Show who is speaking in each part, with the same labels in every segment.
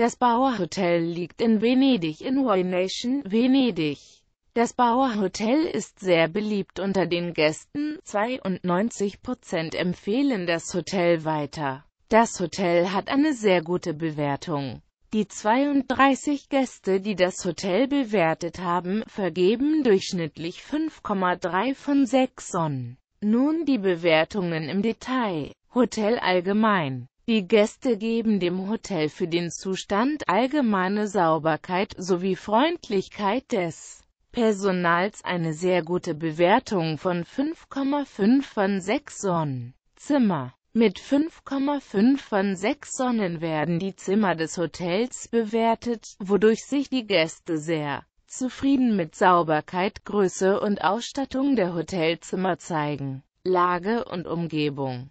Speaker 1: Das Bauer Hotel liegt in Venedig in Nation, Venedig. Das Bauer Hotel ist sehr beliebt unter den Gästen, 92% empfehlen das Hotel weiter. Das Hotel hat eine sehr gute Bewertung. Die 32 Gäste, die das Hotel bewertet haben, vergeben durchschnittlich 5,3 von 6 Sonnen. Nun die Bewertungen im Detail. Hotel allgemein. Die Gäste geben dem Hotel für den Zustand allgemeine Sauberkeit sowie Freundlichkeit des Personals eine sehr gute Bewertung von 5,5 von 6 Sonnen. Zimmer mit 5,5 von 6 Sonnen werden die Zimmer des Hotels bewertet, wodurch sich die Gäste sehr zufrieden mit Sauberkeit, Größe und Ausstattung der Hotelzimmer zeigen. Lage und Umgebung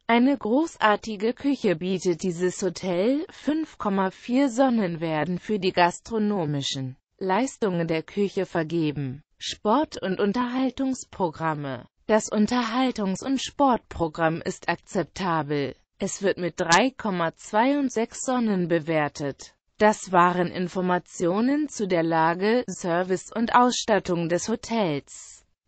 Speaker 1: eine großartige Küche bietet dieses Hotel, 5,4 Sonnen werden für die gastronomischen Leistungen der Küche vergeben. Sport- und Unterhaltungsprogramme Das Unterhaltungs- und Sportprogramm ist akzeptabel. Es wird mit 3,2 und 6 Sonnen bewertet. Das waren Informationen zu der Lage, Service und Ausstattung des Hotels.